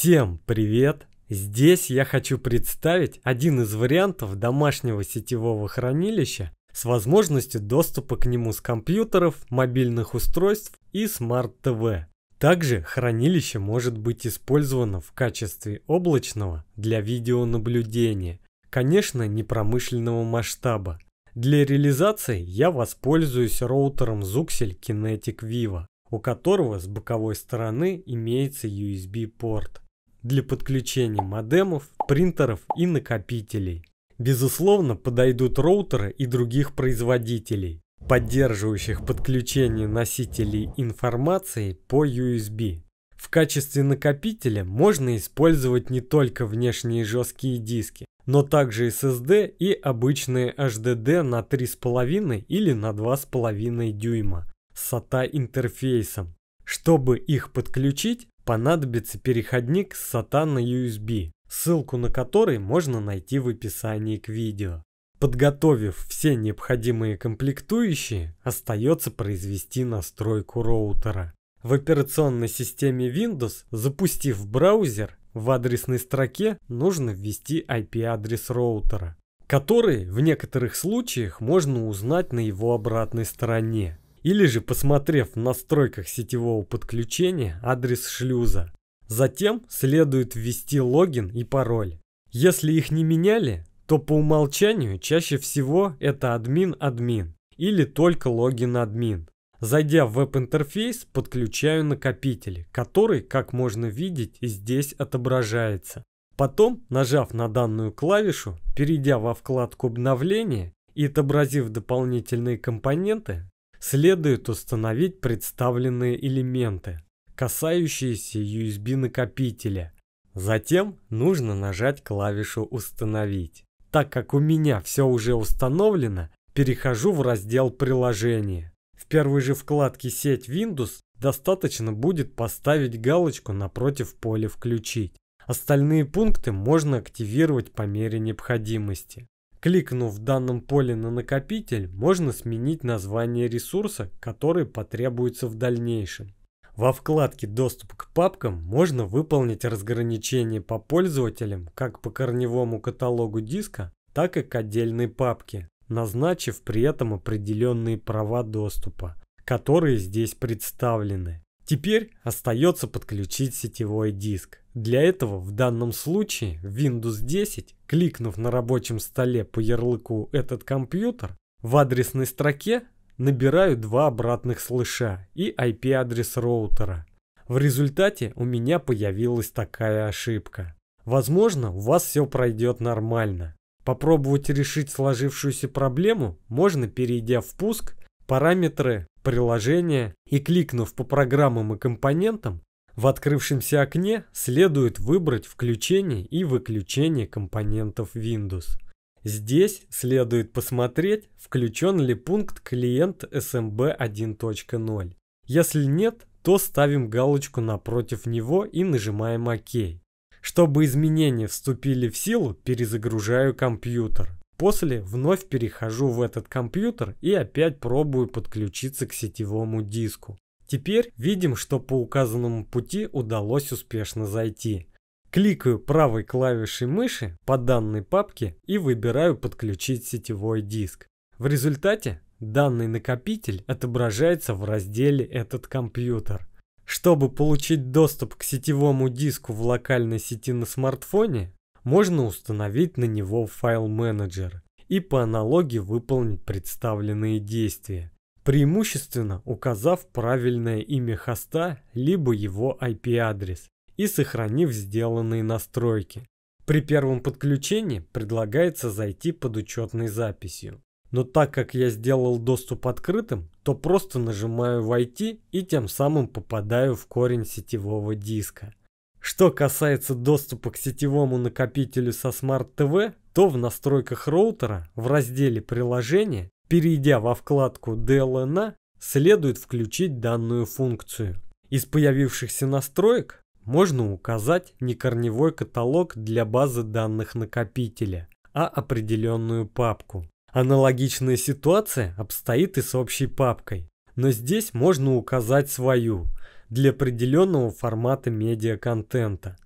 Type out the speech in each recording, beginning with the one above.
Всем привет! Здесь я хочу представить один из вариантов домашнего сетевого хранилища с возможностью доступа к нему с компьютеров, мобильных устройств и смарт-ТВ. Также хранилище может быть использовано в качестве облачного для видеонаблюдения, конечно, непромышленного масштаба. Для реализации я воспользуюсь роутером Zuxel Kinetic Vivo, у которого с боковой стороны имеется USB-порт для подключения модемов, принтеров и накопителей. Безусловно, подойдут роутеры и других производителей, поддерживающих подключение носителей информации по USB. В качестве накопителя можно использовать не только внешние жесткие диски, но также SSD и обычные HDD на 3,5 или на 2,5 дюйма с SATA интерфейсом чтобы их подключить, понадобится переходник с SATA на USB, ссылку на который можно найти в описании к видео. Подготовив все необходимые комплектующие, остается произвести настройку роутера. В операционной системе Windows, запустив браузер, в адресной строке нужно ввести IP-адрес роутера, который в некоторых случаях можно узнать на его обратной стороне или же посмотрев в настройках сетевого подключения адрес шлюза. Затем следует ввести логин и пароль. Если их не меняли, то по умолчанию чаще всего это админ-админ или только логин-админ. Зайдя в веб-интерфейс, подключаю накопитель, который, как можно видеть, здесь отображается. Потом, нажав на данную клавишу, перейдя во вкладку обновление и отобразив дополнительные компоненты, следует установить представленные элементы, касающиеся USB накопителя. Затем нужно нажать клавишу «Установить». Так как у меня все уже установлено, перехожу в раздел «Приложение». В первой же вкладке «Сеть Windows» достаточно будет поставить галочку напротив поля «Включить». Остальные пункты можно активировать по мере необходимости. Кликнув в данном поле на накопитель, можно сменить название ресурса, который потребуется в дальнейшем. Во вкладке «Доступ к папкам» можно выполнить разграничение по пользователям как по корневому каталогу диска, так и к отдельной папке, назначив при этом определенные права доступа, которые здесь представлены. Теперь остается подключить сетевой диск. Для этого в данном случае Windows 10, кликнув на рабочем столе по ярлыку «Этот компьютер», в адресной строке набираю два обратных слыша и IP-адрес роутера. В результате у меня появилась такая ошибка. Возможно, у вас все пройдет нормально. Попробовать решить сложившуюся проблему можно, перейдя в пуск, параметры, приложения и кликнув по программам и компонентам, в открывшемся окне следует выбрать включение и выключение компонентов Windows. Здесь следует посмотреть, включен ли пункт клиент SMB 1.0. Если нет, то ставим галочку напротив него и нажимаем ОК. Чтобы изменения вступили в силу, перезагружаю компьютер. После вновь перехожу в этот компьютер и опять пробую подключиться к сетевому диску. Теперь видим, что по указанному пути удалось успешно зайти. Кликаю правой клавишей мыши по данной папке и выбираю подключить сетевой диск. В результате данный накопитель отображается в разделе «Этот компьютер». Чтобы получить доступ к сетевому диску в локальной сети на смартфоне, можно установить на него файл-менеджер и по аналогии выполнить представленные действия преимущественно указав правильное имя хоста либо его IP-адрес и сохранив сделанные настройки. При первом подключении предлагается зайти под учетной записью. Но так как я сделал доступ открытым, то просто нажимаю «Войти» и тем самым попадаю в корень сетевого диска. Что касается доступа к сетевому накопителю со Smart TV, то в настройках роутера в разделе «Приложения» Перейдя во вкладку DLNA, следует включить данную функцию. Из появившихся настроек можно указать не корневой каталог для базы данных накопителя, а определенную папку. Аналогичная ситуация обстоит и с общей папкой, но здесь можно указать свою для определенного формата медиаконтента.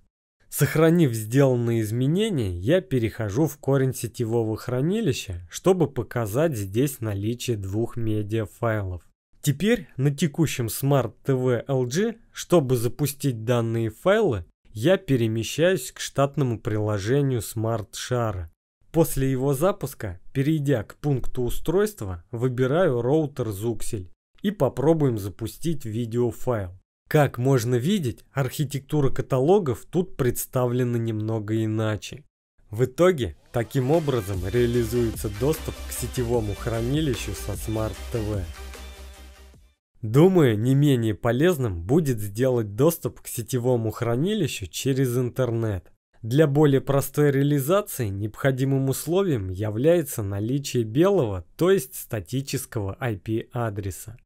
Сохранив сделанные изменения, я перехожу в корень сетевого хранилища, чтобы показать здесь наличие двух медиафайлов. Теперь на текущем Smart TV LG, чтобы запустить данные файлы, я перемещаюсь к штатному приложению Smart Share. После его запуска, перейдя к пункту устройства, выбираю роутер Zuxel и попробуем запустить видеофайл. Как можно видеть, архитектура каталогов тут представлена немного иначе. В итоге, таким образом реализуется доступ к сетевому хранилищу со Smart TV. Думаю, не менее полезным будет сделать доступ к сетевому хранилищу через интернет. Для более простой реализации необходимым условием является наличие белого, то есть статического IP-адреса.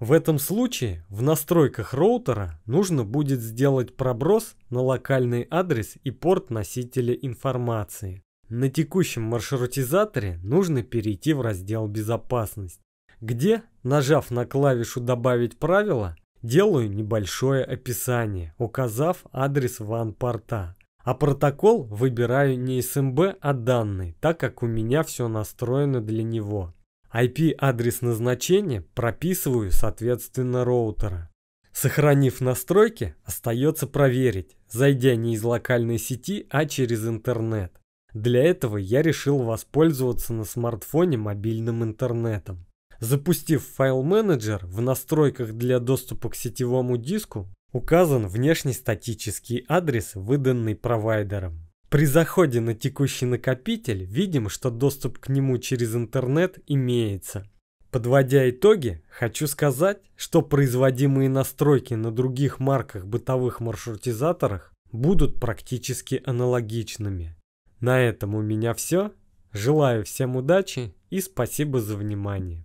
В этом случае в настройках роутера нужно будет сделать проброс на локальный адрес и порт носителя информации. На текущем маршрутизаторе нужно перейти в раздел «Безопасность», где, нажав на клавишу «Добавить правила», делаю небольшое описание, указав адрес WAN-порта. А протокол выбираю не SMB, а данные, так как у меня все настроено для него. IP-адрес назначения прописываю соответственно роутера. Сохранив настройки, остается проверить, зайдя не из локальной сети, а через интернет. Для этого я решил воспользоваться на смартфоне мобильным интернетом. Запустив файл-менеджер, в настройках для доступа к сетевому диску указан внешний статический адрес, выданный провайдером. При заходе на текущий накопитель видим, что доступ к нему через интернет имеется. Подводя итоги, хочу сказать, что производимые настройки на других марках бытовых маршрутизаторах будут практически аналогичными. На этом у меня все. Желаю всем удачи и спасибо за внимание.